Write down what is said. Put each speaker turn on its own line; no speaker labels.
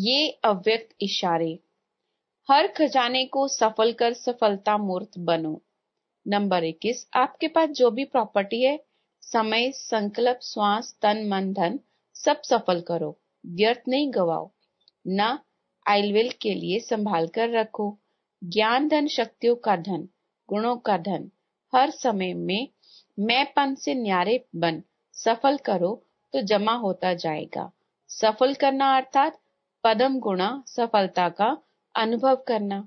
ये अव्यक्त इशारे हर खजाने को सफल कर सफलता मूर्त बनो नंबर इक्कीस आपके पास जो भी प्रॉपर्टी है समय संकल्प श्वास तन मन धन सब सफल करो व्यर्थ नहीं गवाओ न आइलवेल के लिए संभाल कर रखो ज्ञान धन शक्तियों का धन गुणों का धन हर समय में मैंपन से न्यारे बन सफल करो तो जमा होता जाएगा सफल करना अर्थात पदम गुणा सफलता का अनुभव करना